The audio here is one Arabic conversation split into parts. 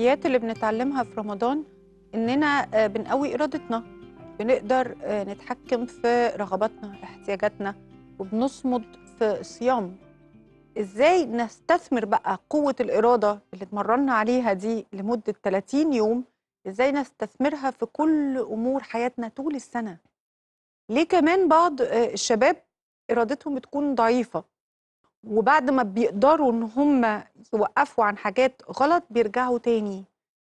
الحاجات اللي بنتعلمها في رمضان اننا آه، بنقوي ارادتنا بنقدر آه، نتحكم في رغباتنا احتياجاتنا وبنصمد في الصيام ازاي نستثمر بقى قوه الاراده اللي اتمرنا عليها دي لمده 30 يوم ازاي نستثمرها في كل امور حياتنا طول السنه ليه كمان بعض آه، الشباب ارادتهم بتكون ضعيفه وبعد ما بيقدروا ان هم يوقفوا عن حاجات غلط بيرجعوا تاني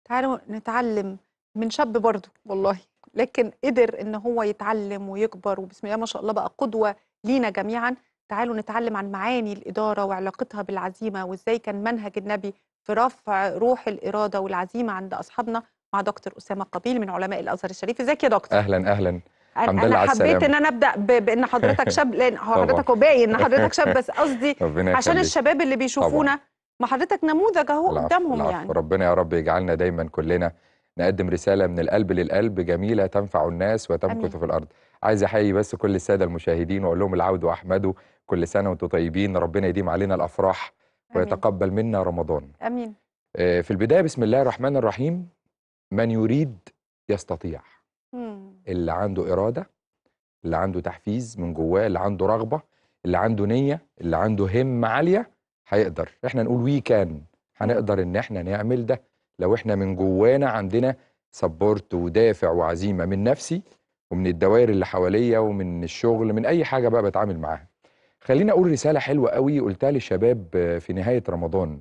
تعالوا نتعلم من شاب برضه والله لكن قدر ان هو يتعلم ويكبر وبسم الله ما شاء الله بقى قدوه لينا جميعا تعالوا نتعلم عن معاني الاداره وعلاقتها بالعزيمه وازاي كان منهج النبي في رفع روح الاراده والعزيمه عند اصحابنا مع دكتور اسامه قبيل من علماء الازهر الشريف ازيك يا دكتور اهلا اهلا الحمد لله على السلامه حبيت ان انا ابدا بان حضرتك شاب لان حضرتك وباين ان حضرتك شاب بس قصدي عشان الشباب اللي بيشوفونا ما حضرتك نموذج اهو قدامهم العفو. يعني ربنا يا رب يجعلنا دايما كلنا نقدم رساله من القلب للقلب جميله تنفع الناس وتمكث في الارض عايز احيي بس كل الساده المشاهدين واقول لهم العود واحمده كل سنه وانتم طيبين ربنا يديم علينا الافراح ويتقبل منا رمضان امين آه، في البدايه بسم الله الرحمن الرحيم من يريد يستطيع مم. اللي عنده اراده اللي عنده تحفيز من جواه اللي عنده رغبه اللي عنده نيه اللي عنده همه عاليه هيقدر احنا نقول وي كان هنقدر ان احنا نعمل ده لو احنا من جوانا عندنا سبورت ودافع وعزيمه من نفسي ومن الدوائر اللي حواليا ومن الشغل من اي حاجه بقى بتعامل معاها خليني اقول رساله حلوه قوي قلتها للشباب في نهايه رمضان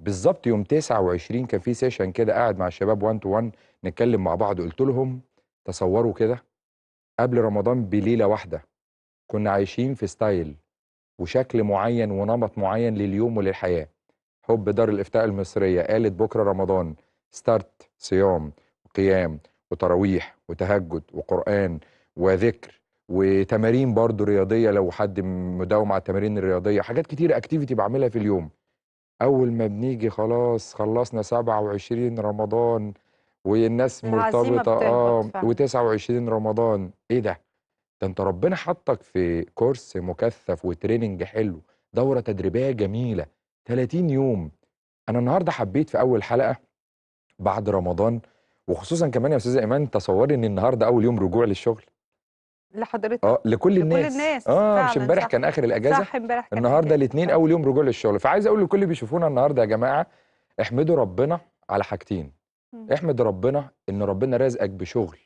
بالظبط يوم 29 كان في سيشن كده قاعد مع الشباب 1 تو 1 نتكلم مع بعض قلت لهم تصوروا كده قبل رمضان بليلة واحدة كنا عايشين في ستايل وشكل معين ونمط معين لليوم وللحياة حب دار الإفتاء المصرية قالت بكرة رمضان ستارت صيام وقيام وتراويح وتهجد وقرآن وذكر وتمارين برضو رياضية لو حد مداوم على التمارين الرياضية حاجات كتير اكتيفيتي بعملها في اليوم أول ما بنيجي خلاص خلصنا 27 رمضان والناس مرتبطه اه و29 رمضان ايه ده ده انت ربنا حطك في كورس مكثف وتريننج حلو دوره تدريبيه جميله 30 يوم انا النهارده حبيت في اول حلقه بعد رمضان وخصوصا كمان يا استاذه ايمان تصوري ان النهارده اول يوم رجوع للشغل لحضرتك اه لكل الناس لكل الناس اه مش امبارح كان اخر الاجازه صح امبارح النهارده الاثنين اول يوم رجوع للشغل فعايز اقول لكل اللي بيشوفونا النهارده يا جماعه احمدوا ربنا على حاجتين احمد ربنا ان ربنا رازقك بشغل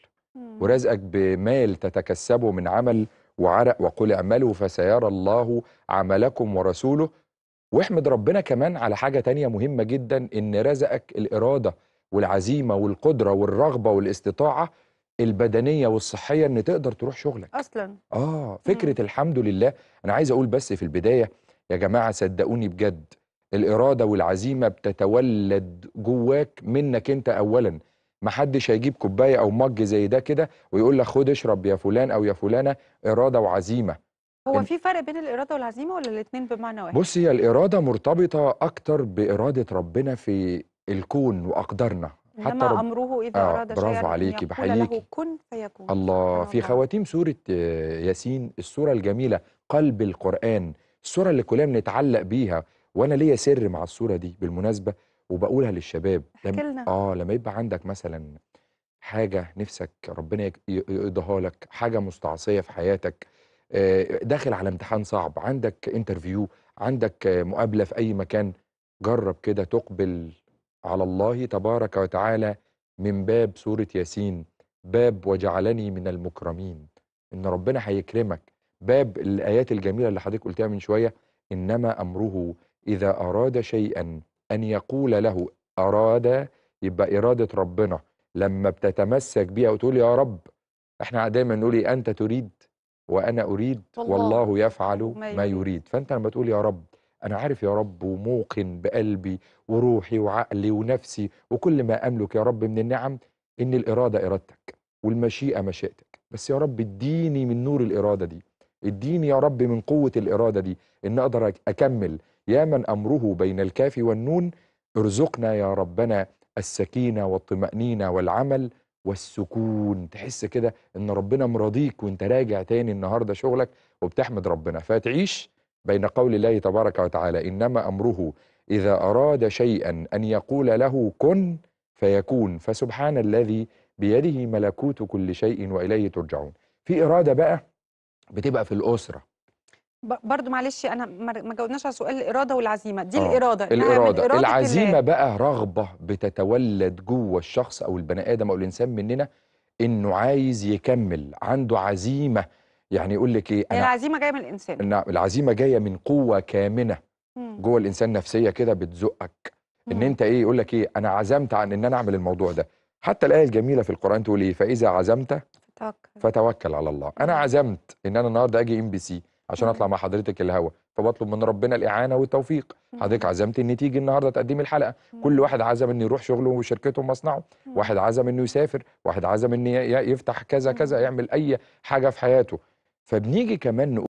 ورازقك بمال تتكسبه من عمل وعرق وقل اعملوا فسيرى الله عملكم ورسوله واحمد ربنا كمان على حاجة تانية مهمة جدا ان رزقك الارادة والعزيمة والقدرة والرغبة والاستطاعة البدنية والصحية ان تقدر تروح شغلك اصلا اه فكرة مم. الحمد لله انا عايز اقول بس في البداية يا جماعة صدقوني بجد الاراده والعزيمه بتتولد جواك منك انت اولا محدش هيجيب كوبايه او مج زي ده كده ويقول لك خد اشرب يا فلان او يا فلانه اراده وعزيمه هو في فرق بين الاراده والعزيمه ولا الاثنين بمعنى واحد بص هي الاراده مرتبطه اكتر باراده ربنا في الكون واقدارنا حتى إنما رب... امره اذا آه اراد شيئا برافو عليكي بحييكي كن فيكون الله في خواتيم سوره آه، ياسين السوره الجميله قلب القران السوره اللي كلنا بنتعلق بيها وانا ليا سر مع الصوره دي بالمناسبه وبقولها للشباب لما اه لما يبقى عندك مثلا حاجه نفسك ربنا يقضيها لك حاجه مستعصيه في حياتك آه، داخل على امتحان صعب عندك انترفيو عندك مقابله في اي مكان جرب كده تقبل على الله تبارك وتعالى من باب سوره ياسين باب وجعلني من المكرمين ان ربنا هيكرمك باب الايات الجميله اللي حضرتك قلتها من شويه انما امره إذا أراد شيئا أن يقول له أراد يبقى إرادة ربنا لما بتتمسك بيها وتقول يا رب احنا دايما نقول إيه أنت تريد وأنا أريد والله, والله يفعل ما يريد فأنت لما تقول يا رب أنا عارف يا رب وموقن بقلبي وروحي وعقلي ونفسي وكل ما أملك يا رب من النعم إن الإرادة إرادتك والمشيئة مشيئتك بس يا رب اديني من نور الإرادة دي اديني يا رب من قوة الإرادة دي إن أقدر أكمل يا من أمره بين الكاف والنون ارزقنا يا ربنا السكينة والطمأنينة والعمل والسكون تحس كده ان ربنا مرضيك وانت راجع تاني النهارده شغلك وبتحمد ربنا فتعيش بين قول الله تبارك وتعالى انما امره اذا اراد شيئا ان يقول له كن فيكون فسبحان الذي بيده ملكوت كل شيء واليه ترجعون في اراده بقى بتبقى في الاسره برضو معلش انا ما جاوبناش على سؤال الاراده والعزيمه دي آه الاراده الاراده العزيمه اللي... بقى رغبه بتتولد جوه الشخص او البني ادم او الانسان مننا انه عايز يكمل عنده عزيمه يعني يقول لك ايه انا العزيمه جايه من الانسان نعم العزيمه جايه من قوه كامنه جوه الانسان نفسيه كده بتزقك ان انت ايه يقول لك ايه انا عزمت عن ان انا اعمل الموضوع ده حتى الايه الجميله في القران تقول ايه فاذا عزمت فتوكل على الله انا عزمت ان انا النهارده اجي ام بي سي عشان اطلع مع حضرتك الهوا فبطلب من ربنا الاعانه والتوفيق حضرتك عزمت ان تيجي النهارده تقدمي الحلقه كل واحد عزم انه يروح شغله وشركته ومصنعه واحد عزم انه يسافر واحد عزم انه يفتح كذا كذا يعمل اي حاجه في حياته فبنيجي كمان نقول